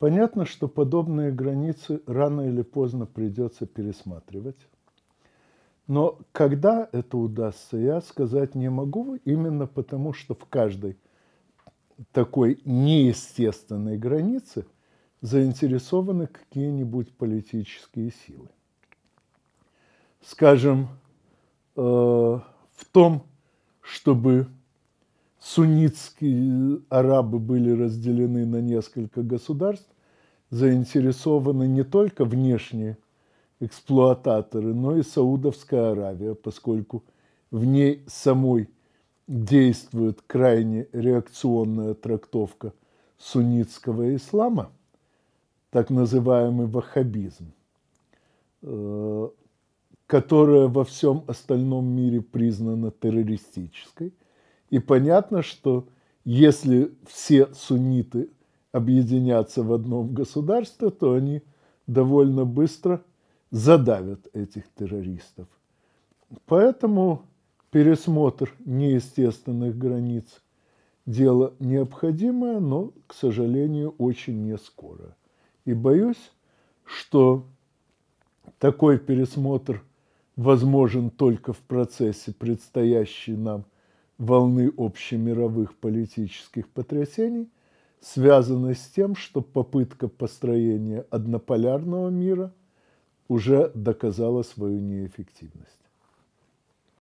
Понятно, что подобные границы рано или поздно придется пересматривать. Но когда это удастся, я сказать не могу, именно потому что в каждой такой неестественной границе заинтересованы какие-нибудь политические силы. Скажем, э, в том, чтобы суннитские арабы были разделены на несколько государств, заинтересованы не только внешние эксплуататоры, но и Саудовская Аравия, поскольку в ней самой действует крайне реакционная трактовка суннитского ислама, так называемый ваххабизм, э, которая во всем остальном мире признана террористической – и понятно, что если все сунниты объединятся в одном государстве, то они довольно быстро задавят этих террористов. Поэтому пересмотр неестественных границ – дело необходимое, но, к сожалению, очень не скоро. И боюсь, что такой пересмотр возможен только в процессе предстоящей нам – волны общемировых политических потрясений связаны с тем, что попытка построения однополярного мира уже доказала свою неэффективность.